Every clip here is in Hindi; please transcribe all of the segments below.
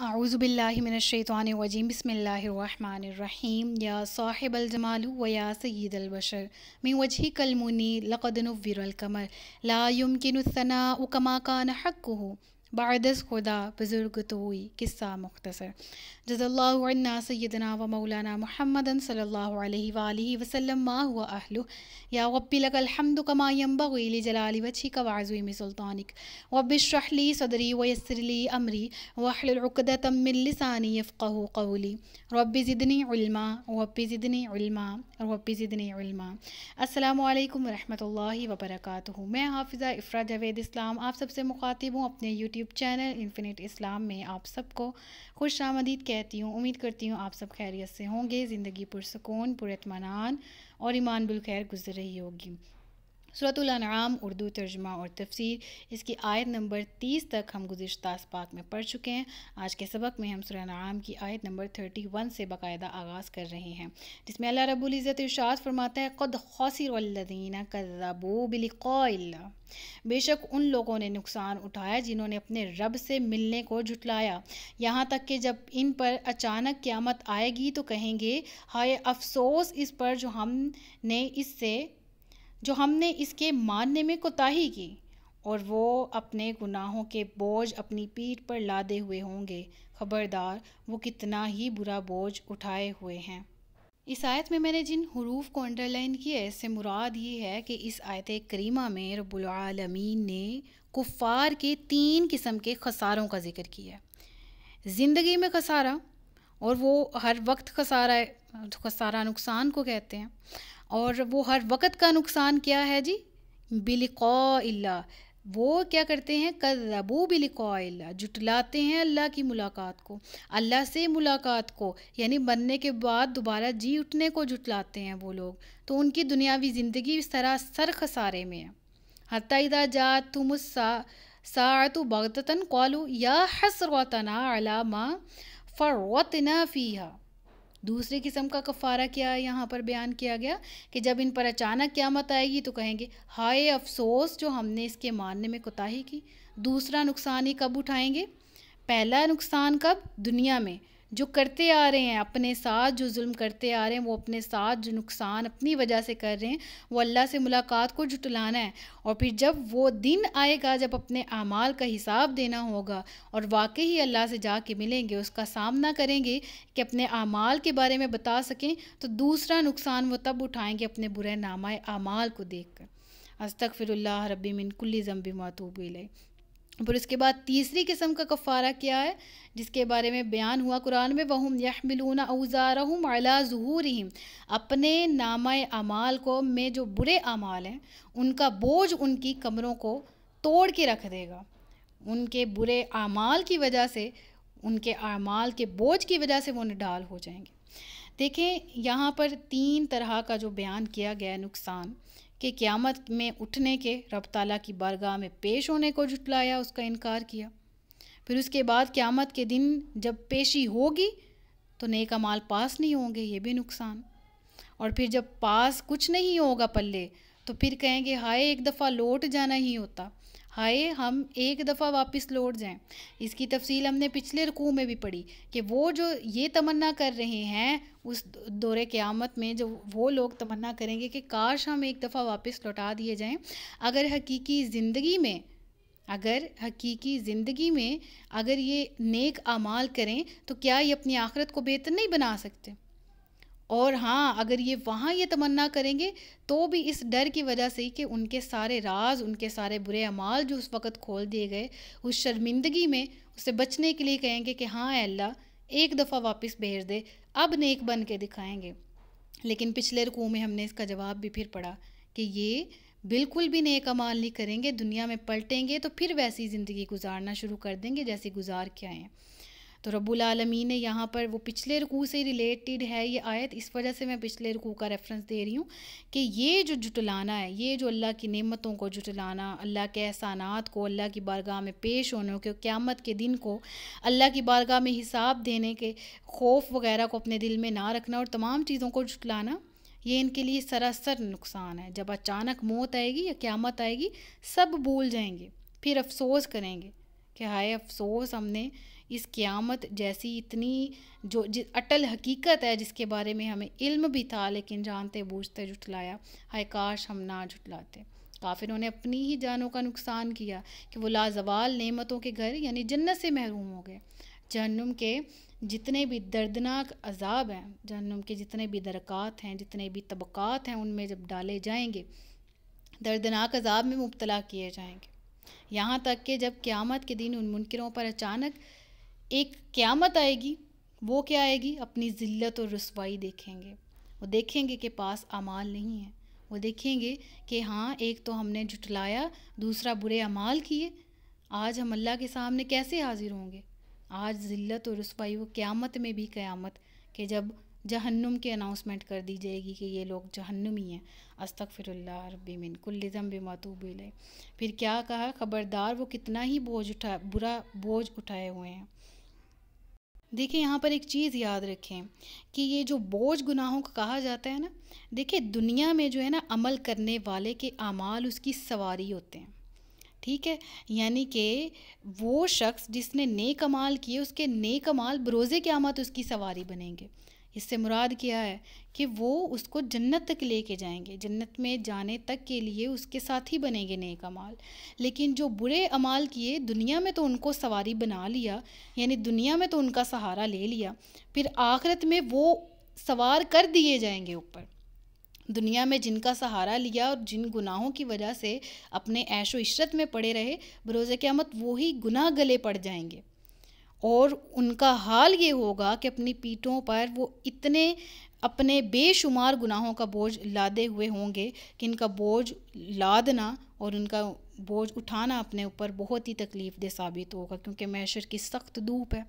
أعوذ بالله من الشيطان الرجيم بسم الله الرحمن الرحيم يا صاحب الجمال ويا سيد البشر من وجهك المنير لقد نور الكمر لا يمكن الثناء كما كان حقه بعد خدا بزرگ توی قصہ مختصر جز اللہ عنا سیدنا و مولانا محمد صلی اللہ علیہ وآلہ وسلم ما هو اہلو یا رب لگا الحمد کما ينبغي لجلال وچی کا وعزوی وعظيم سلطانک رب شرح لی صدری ویسر لی امری وحل العقدت من لسانی يفقه قولی رب زدنی علما رب زدنی علما رب زدنی علما السلام علیکم ورحمت اللہ وبرکاتہ میں حافظہ افراد جاوید اسلام آپ سب سے مخاطب ہوں اپنے YouTube YouTube channel Infinite Islam में आप सबको खुश आमदीद कहती हूँ उम्मीद करती हूँ आप सब खैरियत से होंगे ज़िंदगी पुरसकून पुरमान और ईमान खैर गुजर रही होगी सूरतुलनाम उर्दू तर्जमा और तफसीर इसकी आयत नंबर तीस तक हम गुज्त पाक में पढ़ चुके हैं आज के सबक में हम सुरानाम की आयत नंबर थर्टी वन से बाकायदा आगाज़ कर रहे हैं जिसमें अल्लाह रबुल्ज़त इर्शाद फरमाता है ख़ुद खौसरदीना कज़ाबो बेशक उन लोगों ने नुकसान उठाया जिन्होंने अपने रब से मिलने को जुटलाया यहाँ तक कि जब इन पर अचानक क्यामत आएगी तो कहेंगे हाय अफसोस इस पर जो हमने इससे जो हमने इसके मानने में कोताही की और वो अपने गुनाहों के बोझ अपनी पीठ पर लादे हुए होंगे ख़बरदार वो कितना ही बुरा बोझ उठाए हुए हैं इस आयत में मैंने जिन हरूफ को अंडरलाइन किया है इससे मुराद ये है कि इस आयत करीमा में रबालमीन ने कुफ़ार के तीन किस्म के खसारों का जिक्र किया है ज़िंदगी में खसारा और वो हर वक्त खसारा खसारा नुकसान को कहते हैं और वो हर वक्त का नुकसान क्या है जी बिलिकौ वो क्या करते हैं कदबू बिलिकौला जुटलाते हैं अल्लाह की मुलाकात को अल्लाह से मुलाकात को यानी बनने के बाद दोबारा जी उठने को जुटलाते हैं वो लोग तो उनकी दुनियावी ज़िंदगी इस तरह सर खसारे में है हतदा जा तुम सातु बगतन कौलू या हसरतना अला माँ फ़रवतना फ़ीहा दूसरी किस्म का कफ़ारा क्या यहाँ पर बयान किया गया कि जब इन पर अचानक क्यामत आएगी तो कहेंगे हाय अफसोस जो हमने इसके मानने में कोताही की दूसरा नुकसान ही कब उठाएंगे पहला नुकसान कब दुनिया में जो करते आ रहे हैं अपने साथ जो जुल्म करते आ रहे हैं वो अपने साथ जो नुकसान अपनी वजह से कर रहे हैं वो अल्लाह से मुलाकात को जुटलाना है और फिर जब वो दिन आएगा जब अपने अमाल का हिसाब देना होगा और वाकई ही अल्लाह से जा के मिलेंगे उसका सामना करेंगे कि अपने अमाल के बारे में बता सकें तो दूसरा नुकसान वो तब उठाएंगे अपने बुरे नामा अमाल को देख कर फिर रबी मिनकुल्ली ज़म्बी मातूब फिर उसके बाद तीसरी किस्म का कफ़ारा क्या है जिसके बारे में बयान हुआ कुरान में वहम यहमिलून अवज़ारहम अला जहूरहीम अपने नामा अमाल को में जो बुरे अमाल हैं उनका बोझ उनकी कमरों को तोड़ के रख देगा उनके बुरे अमाल की वजह से उनके अमाल के बोझ की वजह से वो निडाल हो जाएंगे देखें यहाँ पर तीन तरह का जो बयान किया गया नुकसान कि क़्यामत में उठने के रब ताला की बारगाह में पेश होने को जुटलाया उसका इनकार किया फिर उसके बाद क़्यामत के दिन जब पेशी होगी तो नेक माल पास नहीं होंगे ये भी नुकसान और फिर जब पास कुछ नहीं होगा पल्ले तो फिर कहेंगे हाय एक दफ़ा लौट जाना ही होता हाय हम एक दफ़ा वापस लौट जाएं इसकी तफसील हमने पिछले रकू में भी पढ़ी कि वो जो ये तमन्ना कर रहे हैं उस दौरे क़्यामत में जो वो लोग तमन्ना करेंगे कि काश हम एक दफ़ा वापस लौटा दिए जाएं अगर हकीकी ज़िंदगी में अगर हकीकी ज़िंदगी में अगर ये नेक आमाल करें तो क्या ये अपनी आखरत को बेहतर नहीं बना सकते और हाँ अगर ये वहाँ ये तमन्ना करेंगे तो भी इस डर की वजह से कि उनके सारे राज उनके सारे बुरे अमाल जो उस वक़्त खोल दिए गए उस शर्मिंदगी में उससे बचने के लिए कहेंगे कि हाँ अल्लाह एक दफ़ा वापस भेज दे अब नेक बन के दिखाएंगे लेकिन पिछले रुकू में हमने इसका जवाब भी फिर पढ़ा कि ये बिल्कुल भी नेक अमाल नहीं करेंगे दुनिया में पलटेंगे तो फिर वैसी ज़िंदगी गुजारना शुरू कर देंगे जैसी गुजार के आए हैं तो आलमी ने यहाँ पर वो पिछले रुकू से रिलेटेड है ये आयत इस वजह से मैं पिछले रुकू का रेफरेंस दे रही हूँ कि ये जो जुटलाना है ये जो अल्लाह की नेमतों को जुटलाना अल्लाह के एहसानात को अल्लाह की बारगाह में पेश होने के क़्यामत के दिन को अल्लाह की बारगाह में हिसाब देने के खौफ वगैरह को अपने दिल में ना रखना और तमाम चीज़ों को जुटलाना ये इनके लिए सरासर नुकसान है जब अचानक मौत आएगी या क़्यामत आएगी सब भूल जाएंगे फिर अफसोस करेंगे कि हाय अफसोस हमने इस क़्यामत जैसी इतनी जो अटल हकीकत है जिसके बारे में हमें इल्म भी था लेकिन जानते बूझते जुटलाया हाय काश हम ना जुटलाते काफिरों ने अपनी ही जानों का नुकसान किया कि वो लाजवाल नेमतों के घर यानी जन्नत से महरूम हो गए जहन्नुम के जितने भी दर्दनाक अजाब हैं जहन्नुम के जितने भी दरक़ात हैं जितने भी तबक़ात हैं उनमें जब डाले जाएंगे दर्दनाक अजाब में मुबतला किए जाएंगे यहाँ तक कि जब क़्यामत के दिन उन मुनकरों पर अचानक एक क़्यामत आएगी वो क्या आएगी अपनी ज़िल्लत और रसवाई देखेंगे वो देखेंगे कि पास अमाल नहीं है वो देखेंगे कि हाँ एक तो हमने जुटलाया दूसरा बुरे अमाल किए आज हम अल्लाह के सामने कैसे हाजिर होंगे आज ज़िल्त और रसवाई वो क़्यामत में भी क़्यामत के जब जहन्नुम के अनाउंसमेंट कर दी जाएगी कि ये लोग जहन्नुमी हैं अस्तफ़िरल्ला रबी मिन कुल्लिज़म बेमातूबिल फिर क्या कहा ख़बरदार वो कितना ही बोझ उठा बुरा बोझ उठाए हुए हैं देखिए यहाँ पर एक चीज़ याद रखें कि ये जो बोझ गुनाहों का कहा जाता है ना देखिए दुनिया में जो है ना अमल करने वाले के अमाल उसकी सवारी होते हैं ठीक है यानी कि वो शख्स जिसने नेक अमाल किए उसके नेक अमाल बरोज़े के आमत उसकी सवारी बनेंगे इससे मुराद क्या है कि वो उसको जन्नत तक लेके जाएंगे जन्नत में जाने तक के लिए उसके साथ ही बनेंगे नेक अमाल लेकिन जो बुरे अमाल किए दुनिया में तो उनको सवारी बना लिया यानी दुनिया में तो उनका सहारा ले लिया फिर आखिरत में वो सवार कर दिए जाएंगे ऊपर दुनिया में जिनका सहारा लिया और जिन गुनाहों की वजह से अपने ऐशो इशरत में पड़े रहे बरोज़ क़्यामत वही गुनाह गले पड़ जाएंगे और उनका हाल ये होगा कि अपनी पीठों पर वो इतने अपने बेशुमार गुनाहों का बोझ लादे हुए होंगे कि इनका बोझ लादना और उनका बोझ उठाना अपने ऊपर बहुत ही तकलीफ़ दे साबित होगा क्योंकि मैशर की सख्त धूप है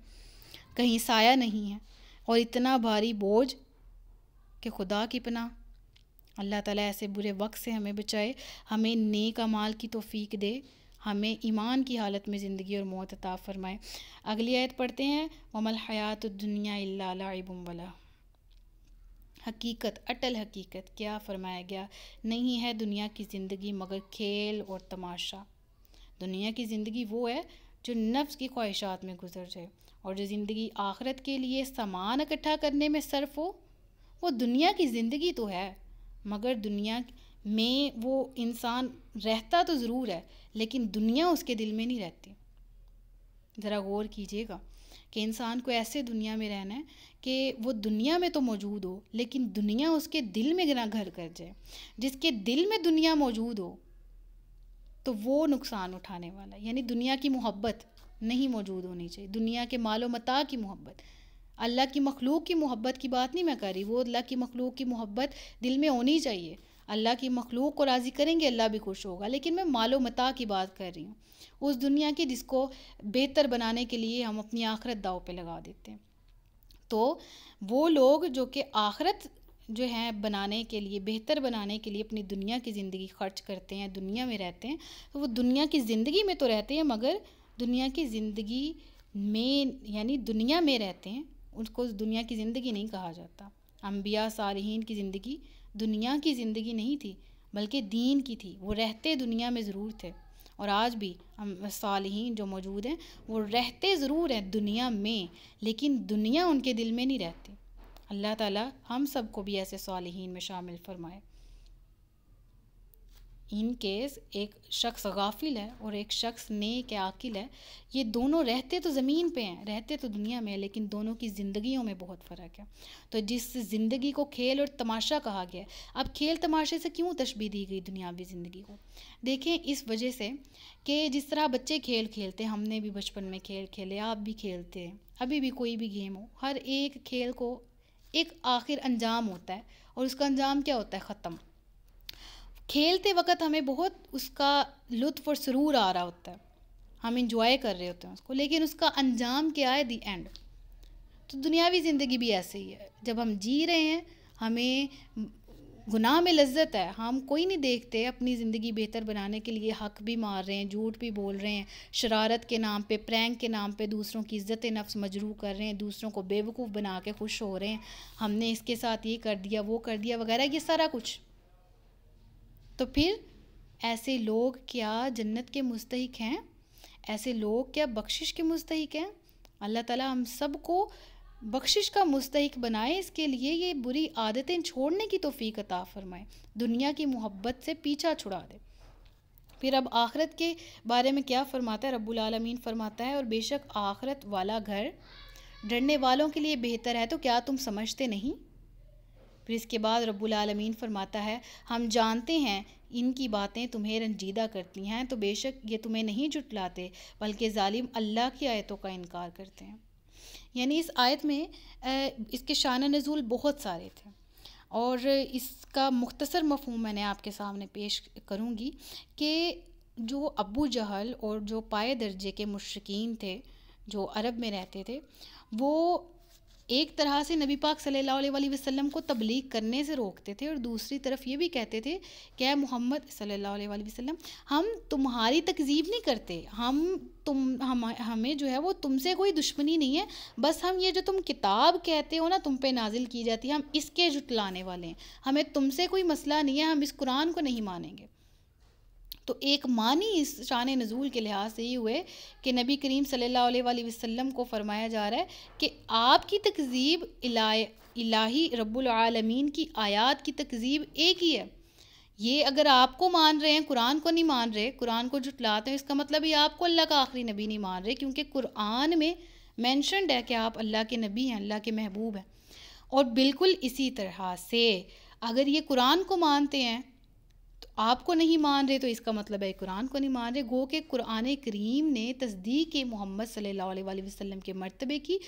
कहीं साया नहीं है और इतना भारी बोझ कि खुदा की पना अल्लाह ताला ऐसे बुरे वक्त से हमें बचाए हमें नेक अमाल की तोफ़ी दे हमें ईमान की हालत में ज़िंदगी और मौत अता फ़रमाए अगली आयत पढ़ते हैं ममल हयात दुनिया अल्लाबला हकीकत अटल हकीकत क्या फ़रमाया गया नहीं है दुनिया की ज़िंदगी मगर खेल और तमाशा दुनिया की ज़िंदगी वो है जो नफ्स की ख्वाहिशात में गुजर जाए और जो ज़िंदगी आखरत के लिए सामान इकट्ठा करने में सर्फ हो वो दुनिया की ज़िंदगी तो है मगर दुनिया में वो इंसान रहता तो ज़रूर है लेकिन दुनिया उसके दिल में नहीं रहती ज़रा गौर कीजिएगा कि इंसान को ऐसे दुनिया में रहना है कि वो दुनिया में तो मौजूद हो लेकिन दुनिया उसके दिल में ना घर कर जाए जिसके दिल में दुनिया मौजूद हो तो वो नुकसान उठाने वाला है यानी दुनिया की मोहब्बत नहीं मौजूद होनी चाहिए दुनिया के मालो मता की मोहब्बत अल्लाह की मखलूक की मोहब्बत की बात नहीं मैं कर रही वो अल्लाह की मखलूक की मोहब्बत दिल में होनी चाहिए अल्लाह की मखलूक को राज़ी करेंगे अल्लाह भी खुश होगा लेकिन मैं मालो मता की बात कर रही हूँ उस दुनिया की जिसको बेहतर बनाने के लिए हम अपनी आखरत दाव पे लगा देते हैं तो वो लोग जो कि आखरत जो है बनाने के लिए बेहतर बनाने के लिए अपनी दुनिया की ज़िंदगी खर्च करते हैं दुनिया में रहते हैं तो वो दुनिया की ज़िंदगी में तो रहते हैं मगर दुनिया की ज़िंदगी में यानी दुनिया में रहते हैं उनको दुनिया की ज़िंदगी नहीं कहा जाता अम्बिया सालहीन की ज़िंदगी दुनिया की ज़िंदगी नहीं थी बल्कि दीन की थी वो रहते दुनिया में ज़रूर थे और आज भी हम सालहीन जो मौजूद हैं वो रहते ज़रूर हैं दुनिया में लेकिन दुनिया उनके दिल में नहीं रहती अल्लाह ताला हम सबको भी ऐसे सालहीन में शामिल फरमाए इन केस एक शख्स गाफिल है और एक शख्स नेक या आकिल है ये दोनों रहते तो ज़मीन पे हैं रहते तो दुनिया में लेकिन दोनों की ज़िंदगियों में बहुत फ़र्क है तो जिस ज़िंदगी को खेल और तमाशा कहा गया है अब खेल तमाशे से क्यों तशबी दी गई दुनियावी ज़िंदगी को देखें इस वजह से कि जिस तरह बच्चे खेल खेलते हैं हमने भी बचपन में खेल खेले आप भी खेलते हैं अभी भी कोई भी गेम हो हर एक खेल को एक आखिर अंजाम होता है और उसका अंजाम क्या होता है ख़त्म खेलते वक्त हमें बहुत उसका लुत्फ और सुरूर आ रहा होता है हम इंजॉय कर रहे होते हैं उसको लेकिन उसका अंजाम क्या है दी एंड तो दुनियावी ज़िंदगी भी ऐसे ही है जब हम जी रहे हैं हमें गुनाह में लज्जत है हम कोई नहीं देखते अपनी ज़िंदगी बेहतर बनाने के लिए हक भी मार रहे हैं झूठ भी बोल रहे हैं शरारत के नाम पे प्रैंक के नाम पे दूसरों की इज़्ज़त नफ्स मजरू कर रहे हैं दूसरों को बेवकूफ़ बना के खुश हो रहे हैं हमने इसके साथ ये कर दिया वो कर दिया वगैरह ये सारा कुछ तो फिर ऐसे लोग क्या जन्नत के मुस्तक हैं ऐसे लोग क्या बख्शिश के मुस्तक हैं अल्लाह ताला हम सबको बख्शिश का मुस्तक बनाए इसके लिए ये बुरी आदतें छोड़ने की तोफ़ी अता फ़रमाए दुनिया की मोहब्बत से पीछा छुड़ा दे फिर अब आखरत के बारे में क्या फ़रमाता है रब्बुल फ़रमाता है और बेशक आखरत वाला घर डरने वालों के लिए बेहतर है तो क्या तुम समझते नहीं फिर इसके बाद रब्बुल आलमीन फरमाता है हम जानते हैं इनकी बातें तुम्हें रंजीदा करती हैं तो बेशक ये तुम्हें नहीं जुटलाते बल्कि ालिम अल्लाह की आयतों का इनकार करते हैं यानी इस आयत में इसके शान नज़ुल बहुत सारे थे और इसका मुख्तसर मफहम मैंने आपके सामने पेश करूँगी कि जो अबू जहल और जो पाए दर्जे के मशरकिन थे जो अरब में रहते थे वो एक तरह से नबी पाक सल्लल्लाहु अलैहि वसल्लम को तबलीग करने से रोकते थे और दूसरी तरफ ये भी कहते थे अः मोहम्मद सल्लल्लाहु अलैहि वसल्लम हम तुम्हारी तकजीब नहीं करते हम तुम हम हमें जो है वो तुमसे कोई दुश्मनी नहीं है बस हम ये जो तुम किताब कहते हो ना तुम पे नाजिल की जाती है हम इसके जुटलाने वाले हैं हमें तुमसे कोई मसला नहीं है हम इस कुरान को नहीं मानेंगे तो एक मानी इस शान नज़ूल के लिहाज से ही हुए कि नबी करीम सल्लल्लाहु अलैहि वसल्लम को फरमाया जा रहा है कि आपकी तकज़ीब इलाही रब्बुल आलमीन की आयात की तकज़ीब एक ही है ये अगर आपको मान रहे हैं कुरान को नहीं मान रहे कुरान को जुटलाते हैं इसका मतलब ये आपको अल्लाह का आखिरी नबी नहीं मान रहे क्योंकि कुरान में मैंशनड है कि आप अल्लाह के नबी हैं अल्लाह के महबूब हैं और बिल्कुल इसी तरह से अगर ये कुरान को मानते हैं तो आपको नहीं मान रहे तो इसका मतलब है कुरान को नहीं मान रहे गो के कुरान करीम ने तस्दीक के मोहम्मद सल्ला वसलम के मरतबे की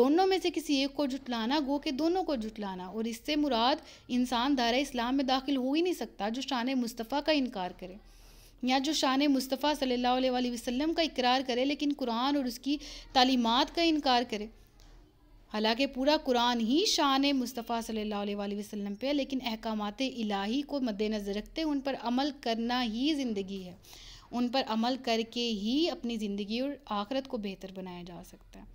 दोनों में से किसी एक को जुटलाना गो के दोनों को जुटलाना और इससे मुराद इंसान दायरा इस्लाम में दाखिल हो ही नहीं सकता जो शान मुस्तफ़ा का इनकार करे या जो शान मुस्तफ़ा सल्ला वसलम का इकरार करे लेकिन कुरान और उसकी तालीमत का इनकार करे हालांकि पूरा कुरान ही शान मुस्तफ़ा सल्ला वसम पे लेकिन अहकाम इलाही को मद्देनज़र रखते उन पर अमल करना ही ज़िंदगी है उन पर अमल करके ही अपनी ज़िंदगी और आखरत को बेहतर बनाया जा सकता है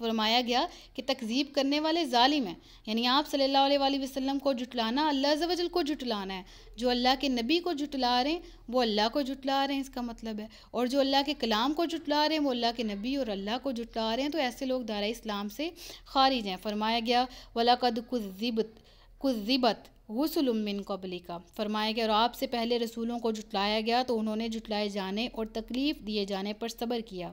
फरमाया गया कि तकजीब करने वाले ालिम हैं यानी आप सल्ला वसम को जुटलाना अल्लाह को जुटलाना है जो अल्लाह के नबी को जुटला रहे हैं वो अल्लाह को जुटला रहे हैं इसका मतलब है और जो अल्लाह के कलाम को जुटला रहे हैं वो अल्लाह के नबी और अल्लाह को जुटला रहे हैं तो ऐसे लोग दारा इस्लाम से खारिज हैं फरमाया गया वला कद कुबत कुबत मिन कबली का फरमाया गया और आपसे पहले रसूलों को जुटलाया गया तो उन्होंने जुटलाए जाने और तकलीफ़ दिए जाने पर सब्र किया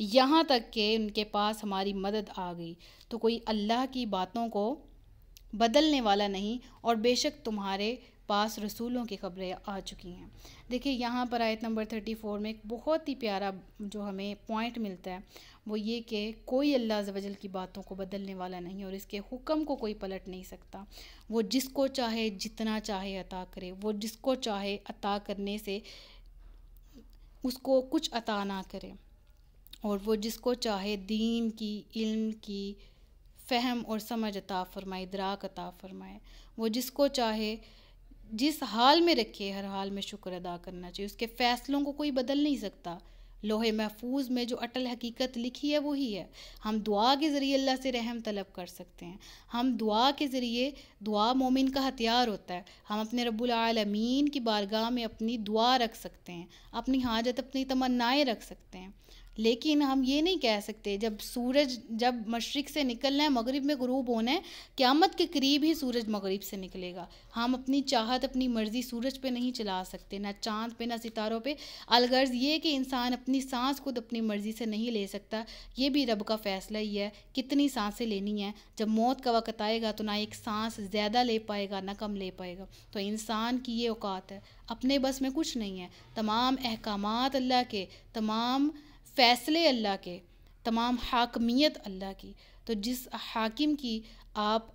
यहाँ तक के उनके पास हमारी मदद आ गई तो कोई अल्लाह की बातों को बदलने वाला नहीं और बेशक तुम्हारे पास रसूलों की खबरें आ चुकी हैं देखिए यहाँ पर आयत नंबर थर्टी फोर में एक बहुत ही प्यारा जो हमें पॉइंट मिलता है वो ये कि कोई अल्लाह वजल की बातों को बदलने वाला नहीं और इसके हुक्म को कोई पलट नहीं सकता वो जिसको चाहे जितना चाहे अता करे वो जिसको चाहे अता करने से उसको कुछ अता ना करे और वो जिसको चाहे दीन की इल्म की फहम और समझ अता फ़रमाए दराक अता फ़रमाए वो जिसको चाहे जिस हाल में रखे हर हाल में शुक्र अदा करना चाहिए उसके फ़ैसलों को कोई बदल नहीं सकता लोहे महफूज में जो अटल हकीकत लिखी है वही है हम दुआ के ज़रिए अल्लाह से रहम तलब कर सकते हैं हम दुआ के ज़रिए दुआ मोमिन का हथियार होता है हम अपने रबालमीन की बारगाह में अपनी दुआ रख सकते हैं अपनी हाजत अपनी तमन्नाएँ रख सकते हैं लेकिन हम ये नहीं कह सकते जब सूरज जब मशरक़ से निकलना है मगरिब में गरूब होना है क़्यामत के करीब ही सूरज मगरिब से निकलेगा हम अपनी चाहत अपनी मर्ज़ी सूरज पे नहीं चला सकते ना चांद पे ना सितारों पे अलगर्ज ये कि इंसान अपनी सांस खुद अपनी मर्ज़ी से नहीं ले सकता ये भी रब का फ़ैसला ही है कितनी सांसें लेनी है जब मौत का वक़्त आएगा तो ना एक सांस ज़्यादा ले पाएगा ना कम ले पाएगा तो इंसान की ये औकात है अपने बस में कुछ नहीं है तमाम अहकाम अल्लाह के तमाम फ़ैसले अल्लाह के तमाम हाकमियत अल्लाह की तो जिस हाकिम की आप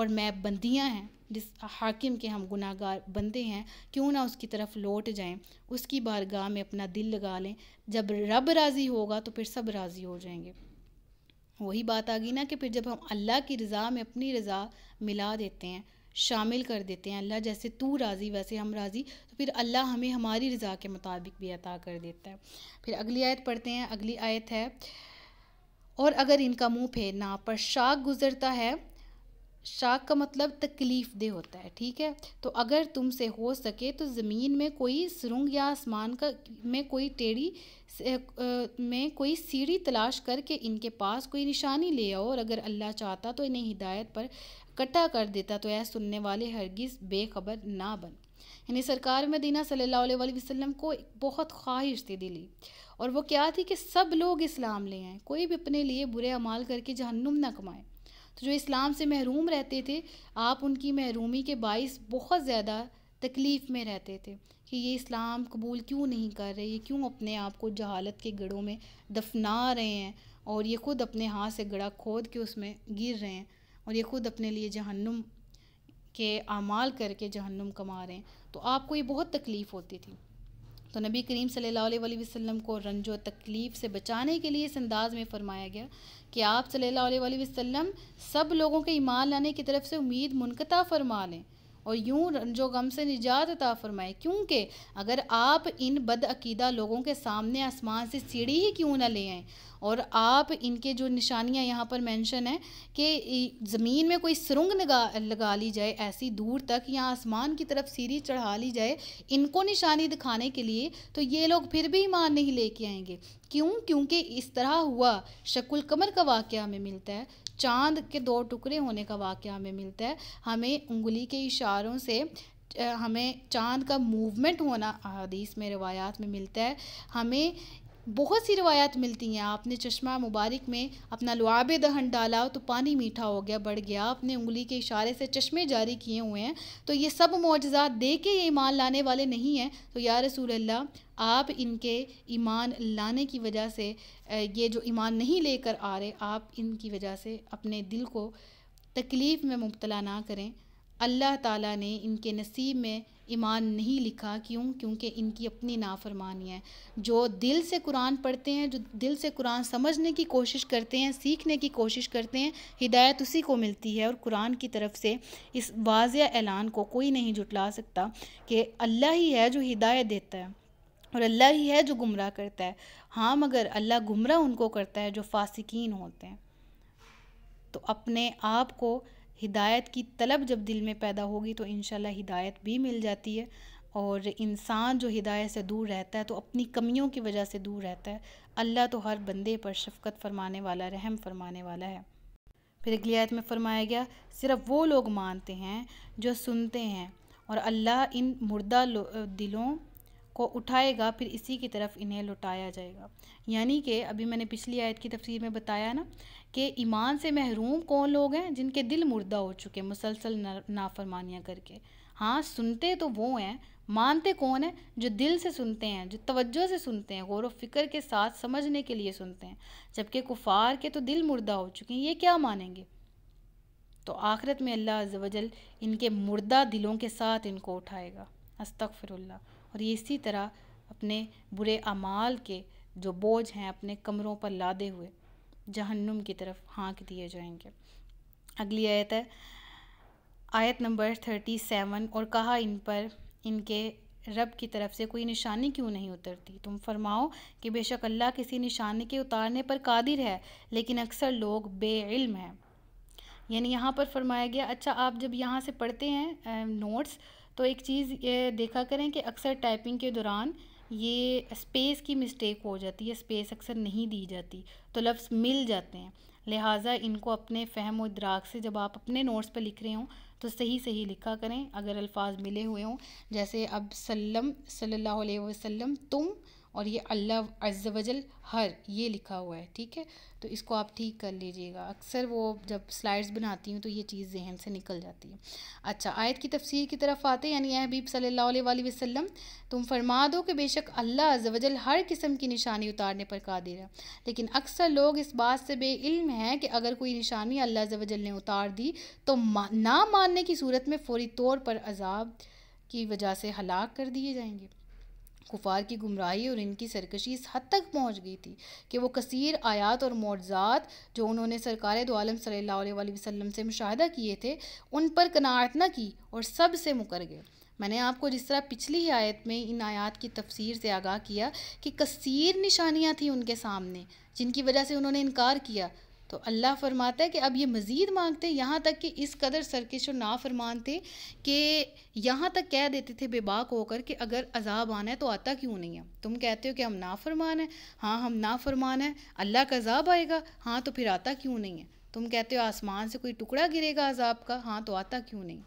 और मैं बंदियां हैं जिस हाकिम के हम गुनागार बंदे हैं क्यों ना उसकी तरफ लौट जाएं उसकी बारगाह में अपना दिल लगा लें जब रब राज़ी होगा तो फिर सब राज़ी हो जाएंगे वही बात आ गई ना कि फिर जब हम अल्लाह की रज़ा में अपनी रज़ा मिला देते हैं शामिल कर देते हैं अल्लाह जैसे तू राज़ी वैसे हम राज़ी तो फिर अल्लाह हमें हमारी रज़ा के मुताबिक भी अता कर देता है फिर अगली आयत पढ़ते हैं अगली आयत है और अगर इनका मुंह फेरना पर शाख गुज़रता है शाख का मतलब तकलीफ़ दे होता है ठीक है तो अगर तुमसे हो सके तो ज़मीन में कोई सुरंग या आसमान का में कोई टेढ़ी में कोई सीढ़ी तलाश करके इनके पास कोई निशानी ले आओ और अगर अल्लाह चाहता तो इन्हें हिदायत पर इकट्ठा कर देता तो यह सुनने वाले हरगिज़ बेखबर ना बन यानी सरकार मदीना सल्लल्लाहु अलैहि वसल्लम को बहुत ख्वाहिश थी दिली और वो क्या थी कि सब लोग इस्लाम ले आएँ कोई भी अपने लिए बुरे अमाल करके जहन्नुम ना कमाएँ तो जो इस्लाम से महरूम रहते थे आप उनकी महरूमी के बाइस बहुत ज़्यादा तकलीफ़ में रहते थे कि ये इस्लाम कबूल क्यों नहीं कर रहे ये क्यों अपने आप को जहालत के गढ़ों में दफना रहे हैं और ये ख़ुद अपने हाथ से गड़ा खोद के उसमें गिर रहे हैं और ये खुद अपने लिए जहन्नुम के आमाल करके जहन्नुम कमा रहे हैं तो आपको ये बहुत तकलीफ़ होती थी तो नबी करीम सल्लल्लाहु अलैहि वसल्लम को रंजो तकलीफ़ से बचाने के लिए इस अंदाज़ में फरमाया गया कि आप सल्लल्लाहु अलैहि वसल्लम सब लोगों के ईमान लाने की तरफ से उम्मीद मुनकता फरमा लें और यूं रंजो गम से निजात अता फरमाए क्योंकि अगर आप इन बदअकीदा लोगों के सामने आसमान से सीढ़ी ही क्यों ना ले आएँ और आप इनके जो निशानियाँ यहाँ पर मेंशन है कि ज़मीन में कोई सुरंग लगा लगा ली जाए ऐसी दूर तक या आसमान की तरफ सीढ़ी चढ़ा ली जाए इनको निशानी दिखाने के लिए तो ये लोग फिर भी ईमान नहीं लेके आएंगे क्यों क्योंकि इस तरह हुआ शकुल कमर का वाक़ हमें मिलता है चांद के दो टुकड़े होने का वाक्य हमें मिलता है हमें उंगली के इशारों से हमें चांद का मूवमेंट होना हदीस में रवायात में मिलता है हमें बहुत सी रवायात मिलती हैं आपने चश्मा मुबारक में अपना लुआब दहन डाला तो पानी मीठा हो गया बढ़ गया अपने उंगली के इशारे से चश्मे जारी किए हुए हैं तो ये सब मुआजा दे के ये ईमान लाने वाले नहीं हैं तो या रसूल अल्लाह आप इनके ईमान लाने की वजह से ये जो ईमान नहीं लेकर आ रहे आप इनकी वजह से अपने दिल को तकलीफ़ में मुबतला ना करें अल्लाह ताला ने इनके नसीब में ईमान नहीं लिखा क्यों क्योंकि इनकी अपनी नाफरमानी है जो दिल से कुरान पढ़ते हैं जो दिल से कुरान समझने की कोशिश करते हैं सीखने की कोशिश करते हैं हिदायत उसी को मिलती है और कुरान की तरफ से इस वाज ऐलान को कोई नहीं जुटला सकता कि अल्लाह ही है जो हिदायत देता है और अल्लाह ही है जो गुमराह करता है हाँ मगर अल्लाह गुमराह उनको करता है जो फासिकीन होते हैं तो अपने आप को हिदायत की तलब जब दिल में पैदा होगी तो इन हिदायत भी मिल जाती है और इंसान जो हिदायत से दूर रहता है तो अपनी कमियों की वजह से दूर रहता है अल्लाह तो हर बंदे पर शफकत फरमाने वाला रहम फरमाने वाला है फिर अगली आयत में फरमाया गया सिर्फ वो लोग मानते हैं जो सुनते हैं और अल्लाह इन मुर्दा दिलों को उठाएगा फिर इसी की तरफ इन्हें लौटाया जाएगा यानी कि अभी मैंने पिछली आयत की तफसीर में बताया ना कि ईमान से महरूम कौन लोग हैं जिनके दिल मुर्दा हो चुके मुसलसल नाफरमानियाँ करके हाँ सुनते तो वो हैं मानते कौन हैं जो दिल से सुनते हैं जो तवज्जो से सुनते हैं गौर फिक्र के साथ समझने के लिए सुनते हैं जबकि कुफार के तो दिल मुर्दा हो चुके हैं ये क्या मानेंगे तो आखिरत में अल्लाह अजल इनके मुर्दा दिलों के साथ इनको उठाएगा अस्तफ़िरल्ला और ये इसी तरह अपने बुरे अमाल के जो बोझ हैं अपने कमरों पर लादे हुए जहन्नुम की तरफ हाँक दिए जाएंगे अगली आयत है आयत नंबर थर्टी सेवन और कहा इन पर इनके रब की तरफ से कोई निशानी क्यों नहीं उतरती तुम फरमाओ कि बेशक अल्लाह किसी निशानी के उतारने पर कादिर है लेकिन अक्सर लोग बेइल्म हैं यानी यहाँ पर फरमाया गया अच्छा आप जब यहाँ से पढ़ते हैं नोट्स तो एक चीज़ देखा करें कि अक्सर टाइपिंग के दौरान ये स्पेस की मिस्टेक हो जाती है स्पेस अक्सर नहीं दी जाती तो लफ्ज़ मिल जाते हैं लिहाजा इनको अपने फ़हम और इदराक से जब आप अपने नोट्स पर लिख रहे हों तो सही सही लिखा करें अगर अल्फाज मिले हुए हों जैसे अब सल्लम सल्लल्लाहु अलैहि वसल्लम तुम और ये अल्लाह अज्जवजल हर ये लिखा हुआ है ठीक है तो इसको आप ठीक कर लीजिएगा अक्सर वो जब स्लाइड्स बनाती हूँ तो ये चीज़ जहन से निकल जाती है अच्छा आयत की तफसीर की तरफ आते हैं यानी हबीब सल्ला वसम तुम फरमा दो कि बेशक अल्लाह अज्जवजल हर किस्म की निशानी उतारने पर कादिर है लेकिन अक्सर लोग इस बात से बेइल्म हैं कि अगर कोई निशानी अल्लाह अज्जवजल ने उतार दी तो मा, ना मानने की सूरत में फौरी तौर पर अजाब की वजह से हलाक कर दिए जाएंगे कुफार की गुमराही और इनकी सरकशी इस हद तक पहुँच गई थी कि वो कसीर आयात और मोजात जो उन्होंने सरकार दो आलम सल्ला वसम से मुशाह किए थे उन पर कनात न की और सब से मुकर गए मैंने आपको जिस तरह पिछली ही आयत में इन आयत की तफसीर से आगाह किया कि कसीर निशानियाँ थीं उनके सामने जिनकी वजह से उन्होंने इनकार किया तो अल्लाह फरमाता है कि अब ये मज़ीद मांगते यहाँ तक कि इस कदर सरकश और ना फरमान थे कि यहाँ तक कह देते थे बेबाक होकर कि अगर अजाब आना है तो आता क्यों नहीं है तुम कहते हो कि हम ना फरमान हैं हाँ हम ना फरमान हैं अल्लाह का अजाब आएगा हाँ तो फिर आता क्यों नहीं है तुम कहते हो आसमान से कोई टुकड़ा गिरेगा अजाब का हाँ तो आता क्यों नहीं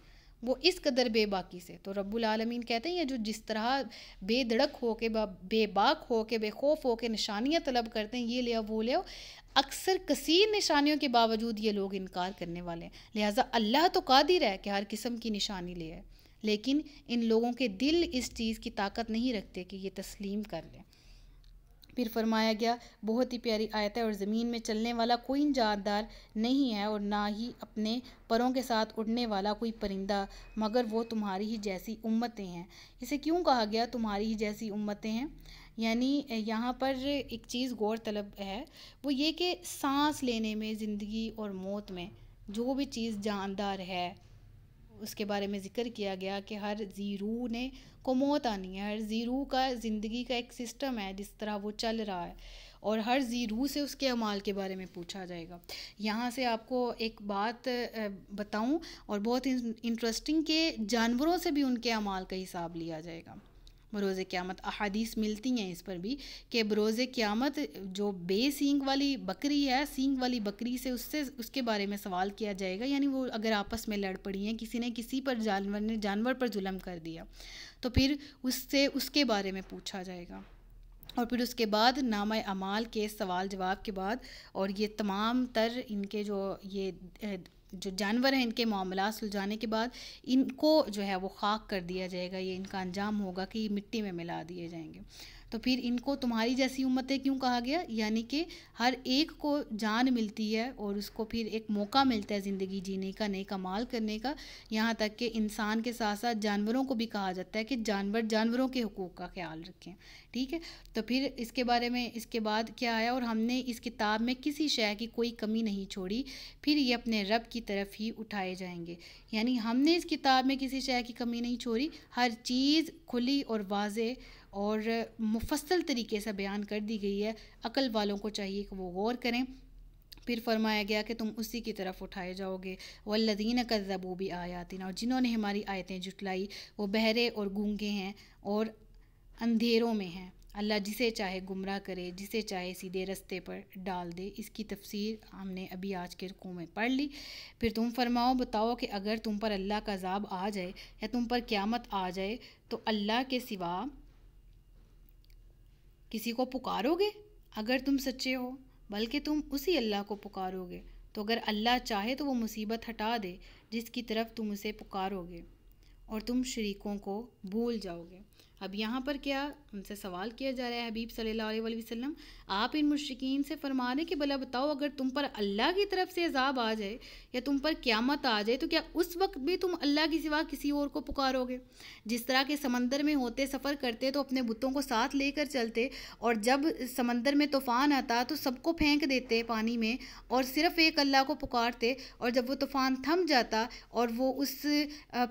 वो इस कदर बेबाकी से तो रब्बुल आलमीन कहते हैं ये जो जिस तरह बेधड़क हो के बेबाक हो के बेखौफ हो के निशानियाँ तलब करते हैं ये ले वो ले अक्सर कसीर निशानियों के बावजूद ये लोग इनकार करने वाले हैं लिहाजा अल्लाह तो कादिर है कि हर किस्म की निशानी ले आए लेकिन इन लोगों के दिल इस चीज़ की ताकत नहीं रखते कि ये तस्लीम कर लें फिर फरमाया गया बहुत ही प्यारी आयत है और ज़मीन में चलने वाला कोई जानदार नहीं है और ना ही अपने परों के साथ उड़ने वाला कोई परिंदा मगर वो तुम्हारी ही जैसी उम्मतें हैं इसे क्यों कहा गया तुम्हारी ही जैसी उम्मतें हैं यानी यहाँ पर एक चीज़ गौर तलब है वो ये कि सांस लेने में ज़िंदगी और मौत में जो भी चीज़ जानदार है उसके बारे में ज़िक्र किया गया कि हर ज़ीरू ने को मौत आनी है हर ज़ीरू का ज़िंदगी का एक सिस्टम है जिस तरह वो चल रहा है और हर ज़ीरू से उसके अमाल के बारे में पूछा जाएगा यहाँ से आपको एक बात बताऊं और बहुत इंटरेस्टिंग के जानवरों से भी उनके अमाल का हिसाब लिया जाएगा बरोज़ क़्यामत अहादीस मिलती हैं इस पर भी कि बरोज़ क़्यामत जो बेसींग वाली बकरी है सींग वाली बकरी से उससे उसके बारे में सवाल किया जाएगा यानी वो अगर आपस में लड़ पड़ी हैं किसी ने किसी पर जानवर ने जानवर पर जुलम कर दिया तो फिर उससे उसके बारे में पूछा जाएगा और फिर उसके बाद नाम अमाल के सवाल जवाब के बाद और ये तमाम तर इनके जो ये जो जानवर हैं इनके मामला सुलझाने के बाद इनको जो है वो खाक कर दिया जाएगा ये इनका अंजाम होगा कि मिट्टी में मिला दिए जाएंगे तो फिर इनको तुम्हारी जैसी उम्मतें क्यों कहा गया यानी कि हर एक को जान मिलती है और उसको फिर एक मौका मिलता है ज़िंदगी जीने का नए कमाल करने का यहाँ तक कि इंसान के साथ साथ जानवरों को भी कहा जाता है कि जानवर जानवरों के हकूक़ का ख्याल रखें ठीक है तो फिर इसके बारे में इसके बाद क्या आया और हमने इस किताब में किसी शय की कोई कमी नहीं छोड़ी फिर ये अपने रब की तरफ ही उठाए जाएंगे यानी हमने इस किताब में किसी शय की कमी नहीं छोड़ी हर चीज़ खुली और वाज और मुफसल तरीके से बयान कर दी गई है अकल वालों को चाहिए कि वो गौर करें फिर फरमाया गया कि तुम उसी की तरफ उठाए जाओगे वल्लदीन कज़बू भी आयातिन और जिन्होंने हमारी आयतें जुटलाई वो बहरे और गूंगे हैं और अंधेरों में हैं अल्लाह जिसे चाहे गुमराह करे जिसे चाहे सीधे रस्ते पर डाल दे इसकी तफसीर हमने अभी आज के रुकों में पढ़ ली फिर तुम फरमाओ बताओ कि अगर तुम पर अल्लाह का अजाब आ जाए या तुम पर क़्यामत आ जाए तो अल्लाह के सिवा किसी को पुकारोगे अगर तुम सच्चे हो बल्कि तुम उसी अल्लाह को पुकारोगे तो अगर अल्लाह चाहे तो वो मुसीबत हटा दे जिसकी तरफ तुम उसे पुकारोगे और तुम शरीकों को भूल जाओगे अब यहाँ पर क्या उनसे सवाल किया जा रहा है हबीब सल्लल्लाहु अलैहि वसल्लम आप इन मुश्किन से फरमा दें कि भला बताओ अगर तुम पर अल्लाह की तरफ से अजाब आ जाए या तुम पर क्यामत आ जाए तो क्या उस वक्त भी तुम अल्लाह के सिवा किसी और को पुकारोगे जिस तरह के समंदर में होते सफ़र करते तो अपने बुतों को साथ लेकर चलते और जब समंदर में तूफ़ान आता तो सबको फेंक देते पानी में और सिर्फ़ एक अल्लाह को पुकारते और जब वो तूफ़ान थम जाता और वो उस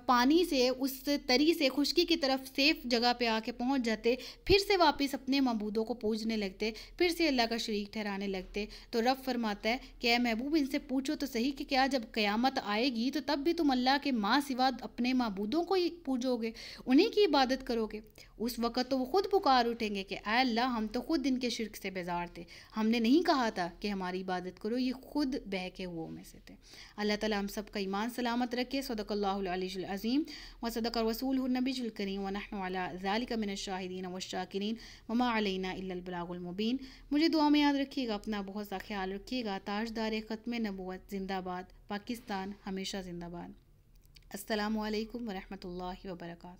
पानी से उस तरी से खुशकी की तरफ सेफ़ जगह पे आके पहुंच जाते फिर से वापस अपने महबूदों को पूजने लगते फिर से अल्लाह का शरीक ठहराने लगते तो रब फरमाता है कि महबूब इनसे पूछो तो सही कि क्या जब क़यामत आएगी तो तब भी तुम अल्लाह के माँ सिवा अपने मबूदों को ही पूजोगे उन्हीं की इबादत करोगे उस वक़्त तो वो ख़ुद पुकार उठेंगे कि आय अल्लाह हम तो ख़ुद इनके शिरक से बेजार थे हमने नहीं कहा था कि हमारी इबादत करो ये ख़ुद बहके हुओं में से थे अल्लाह ताला हम सब का ईमान सलामत रखे सदक़ल्लाज़ीम व सदक रसूल नबीकरीम वनजालिका मिन शाहिदीन ममा अलैना इल्लाबलागुलमुबीन मुझे दुआ में याद रखिएगा अपना बहुत सा ख्याल रखिएगा ताजदार ख़त्म नबूत ज़िंदाबाद पाकिस्तान हमेशा ज़िंदाबाद असलकम वरहमल वर्का